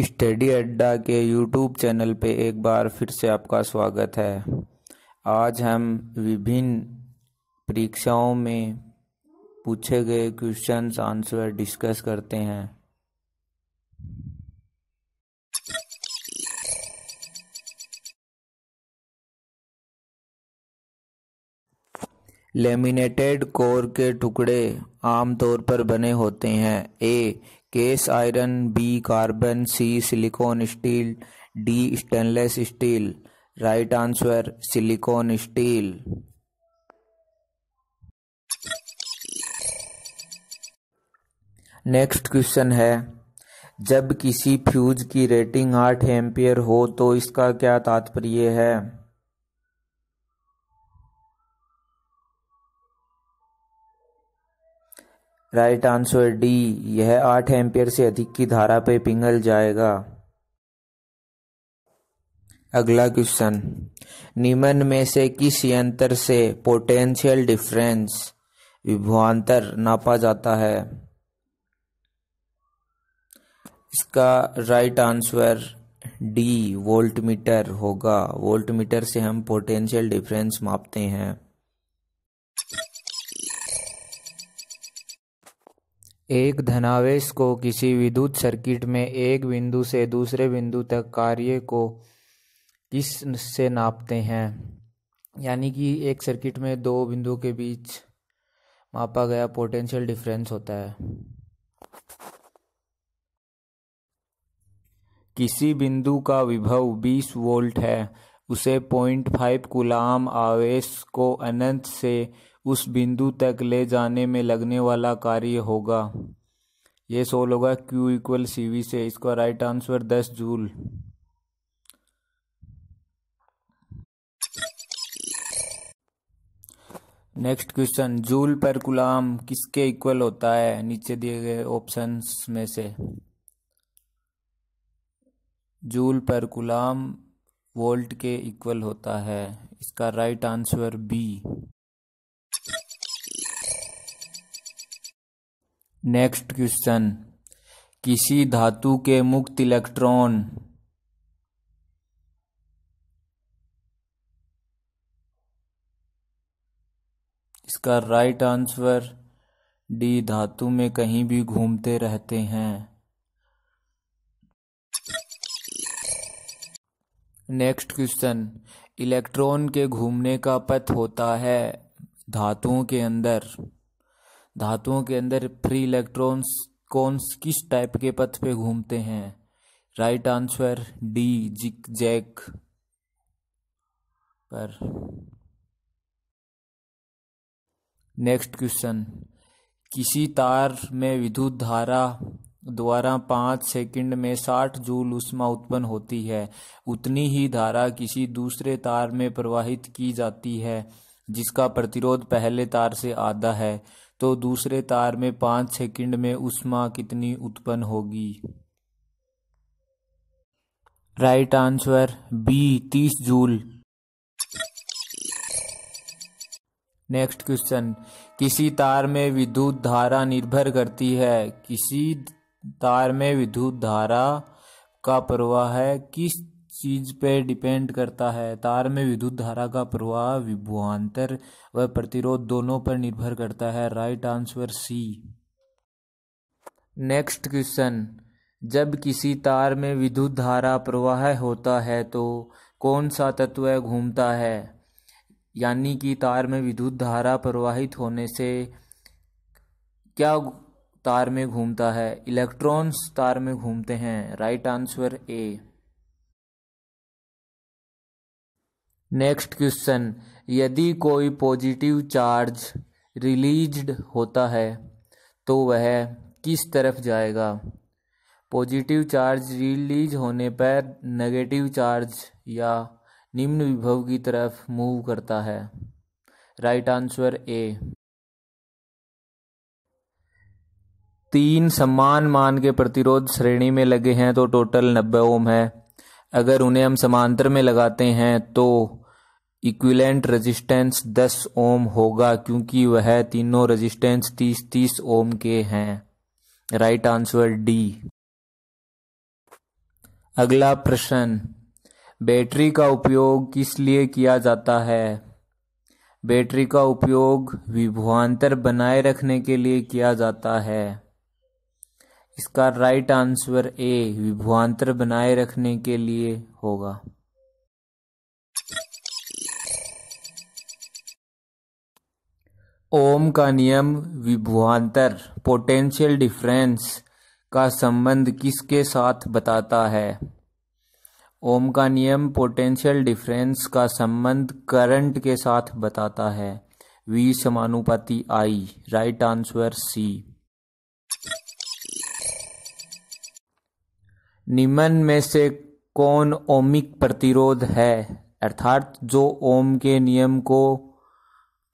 study अड्डा के YouTube channel पे एक बार फिर से आपका स्वागत है आज हम विभिन्न परीक्षाओं में पूछे गए क्वेश्चंस आंसर डिस्कस करते हैं लेमिनेटेड कोर के टुकड़े आमतौर पर बने होते हैं A cast iron B carbon C silicon steel D stainless steel right answer silicon steel next question है जब किसी फ्यूज की रेटिंग आठ एम्पियर हो तो इसका क्या तात्पर्य है राइट आंसर डी यह आठ एम्पियर से अधिक की धारा पे पिंगल जाएगा अगला क्वेश्चन निम्न में से किस यंत्र से पोटेंशियल डिफरेंस विभवांतर नापा जाता है इसका right answer D voltmeter होगा वोल्ट मीटर से हम पोटेंशियल डिफरेंस मापते हैं एक धनावेश को किसी विद्युत सर्किट में एक बिंदु से दूसरे बिंदु तक कार्य को किस से नापते हैं यानी कि एक सर्किट में दो बिंदुओं के बीच मापा गया पोटेंशियल डिफरेंस होता है किसी बिंदु का विभव 20 वोल्ट है उसे 0.5 गुलाम आवेश को अनंत से उस बिंदु तक ले जाने में लगने वाला कार्य होगा ये सोल होगा Q इक्वल सी वी से इसका राइट आंसर दस जूल नेक्स्ट क्वेश्चन जूल पर गुलाम किसके इक्वल होता है नीचे दिए गए ऑप्शंस में से जूल पर गुलाम वोल्ट के इक्वल होता है इसका right answer B next question किसी धातु के मुक्त इलेक्ट्रॉन इसका राइट आंसर डी धातु में कहीं भी घूमते रहते हैं नेक्स्ट क्वेश्चन इलेक्ट्रॉन के घूमने का पथ होता है धातुओं के अंदर धातुओं के अंदर फ्री इलेक्ट्रॉन्स कौनस किस टाइप के पथ पे घूमते हैं right answer D zigzag पर नेक्स्ट क्वेश्चन किसी तार में विद्युत धारा द्वारा पाँच सेकंड में साठ जूल उष्मा उत्पन्न होती है उतनी ही धारा किसी दूसरे तार में प्रवाहित की जाती है जिसका प्रतिरोध पहले तार से आधा है तो दूसरे तार में पाँच सेकंड में उष्मा कितनी उत्पन्न होगी राइट आंसर बी तीस जूल नेक्स्ट क्वेश्चन किसी तार में विद्युत धारा निर्भर करती है किसी तार में विद्युत धारा का प्रवाह है किस चीज पे डिपेंड करता है तार में विद्युत धारा का प्रवाह विभुआंतर व प्रतिरोध दोनों पर निर्भर करता है right answer C next question जब किसी तार में विद्युत धारा प्रवाह होता है तो कौन सा तत्व घूमता है यानी कि तार में विद्युत धारा प्रवाहित होने से क्या तार में घूमता है इलेक्ट्रॉन्स तार में घूमते हैं right answer A next question यदि कोई पॉजिटिव चार्ज रिलीज्ड होता है तो वह किस तरफ जाएगा पॉजिटिव चार्ज रिलीज होने पर नेगेटिव चार्ज या निम्न विभव की तरफ मूव करता है राइट आंसर ए तीन समान मान के प्रतिरोध श्रेणी में लगे हैं तो टोटल नब्बे ओम है अगर उन्हें हम समांतर में लगाते हैं तो इक्विलेंट रेजिस्टेंस दस ओम होगा क्योंकि वह तीनों रेजिस्टेंस तीस 30 ओम के हैं राइट आंसर डी अगला प्रश्न बैटरी का उपयोग किस लिए किया जाता है बैटरी का उपयोग विभवांतर बनाए रखने के लिए किया जाता है इसका राइट आंसर ए विभवांतर बनाए रखने के लिए होगा ओम का नियम विभवांतर पोटेंशियल डिफरेंस का संबंध किसके साथ बताता है ओम का नियम पोटेंशियल डिफरेंस का संबंध करंट के साथ बताता है वी समानुपाति आई राइट आंसर सी निम्न में से कौन ओमिक प्रतिरोध है अर्थात जो ओम के नियम को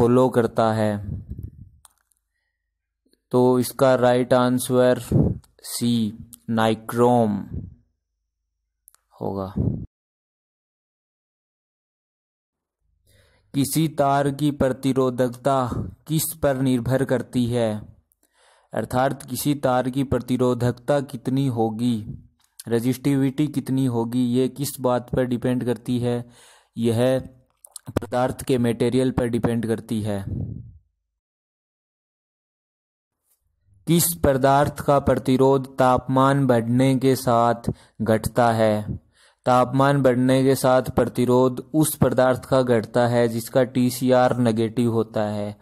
फॉलो करता है तो इसका राइट आंसर सी नाइक्रोम होगा किसी तार की प्रतिरोधकता किस पर निर्भर करती है अर्थात किसी तार की प्रतिरोधकता कितनी होगी रजिस्टिविटी कितनी होगी ये किस बात पर डिपेंड करती है यह पदार्थ के मटेरियल पर डिपेंड करती है किस पदार्थ का प्रतिरोध तापमान बढ़ने के साथ घटता है तापमान बढ़ने के साथ प्रतिरोध उस पदार्थ का घटता है जिसका टी सी आर नेगेटिव होता है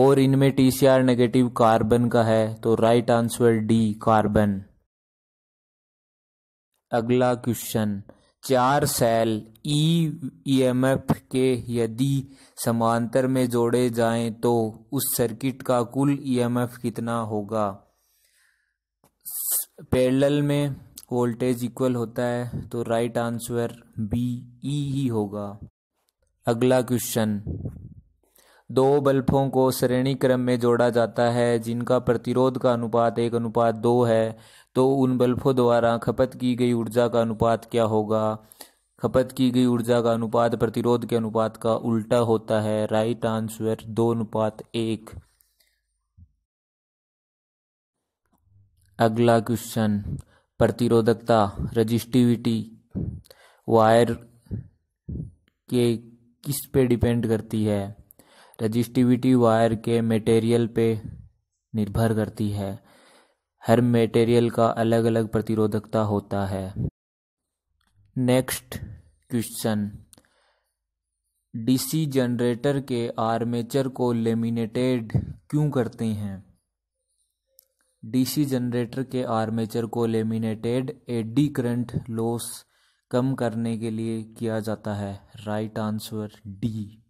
और इनमें T C R negative carbon का है तो राइट आंसर डी कार्बन अगला क्वेश्चन चार सेल ई एम एफ के यदि समांतर में जोड़े जाएं तो उस सर्किट का कुल ई एम एफ कितना होगा पैरेलल में वोल्टेज इक्वल होता है तो right answer B E e ही होगा अगला क्वेश्चन दो बल्बों को श्रेणी क्रम में जोड़ा जाता है जिनका प्रतिरोध का अनुपात एक अनुपात दो है तो उन बल्बों द्वारा खपत की गई ऊर्जा का अनुपात क्या होगा खपत की गई ऊर्जा का अनुपात प्रतिरोध के अनुपात का उल्टा होता है राइट आंसर दो अनुपात एक अगला क्वेश्चन प्रतिरोधकता रजिस्टिविटी वायर के किस पे डिपेंड करती है रजिस्टिविटी वायर के मटेरियल पे निर्भर करती है हर मटेरियल का अलग अलग प्रतिरोधकता होता है नेक्स्ट क्वेश्चन डीसी जनरेटर के आर्मेचर को लेमिनेटेड क्यों करते हैं डीसी जनरेटर के आर्मेचर को लेमिनेटेड एडी करंट लॉस कम करने के लिए किया जाता है right answer D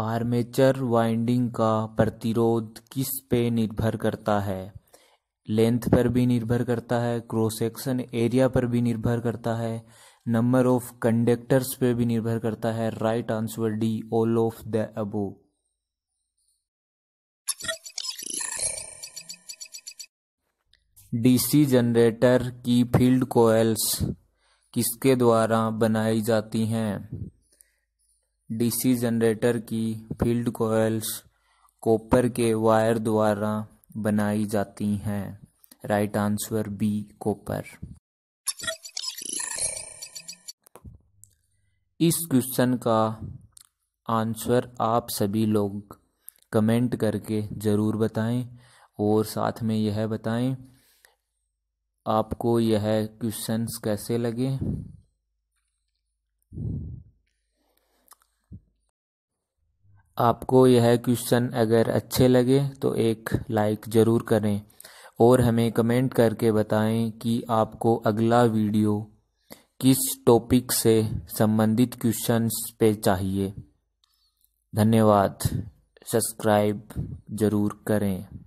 armature winding का प्रतिरोध किस पे निर्भर करता है लेंथ पर भी निर्भर करता है क्रॉस सेक्शन एरिया पर भी निर्भर करता है नंबर ऑफ कंडक्टर्स पे भी निर्भर करता है right answer D all of the above DC generator की फील्ड कोयल्स किसके द्वारा बनाई जाती हैं डीसी जनरेटर की फील्ड कोयल्स कॉपर के वायर द्वारा बनाई जाती हैं राइट आंसर बी कॉपर इस क्वेश्चन का आंसर आप सभी लोग कमेंट करके ज़रूर बताएं और साथ में यह बताएं आपको यह क्वेश्चंस कैसे लगे आपको यह क्वेश्चन अगर अच्छे लगे तो एक लाइक ज़रूर करें और हमें कमेंट करके बताएं कि आपको अगला वीडियो किस टॉपिक से संबंधित क्वेश्चंस पे चाहिए धन्यवाद सब्सक्राइब ज़रूर करें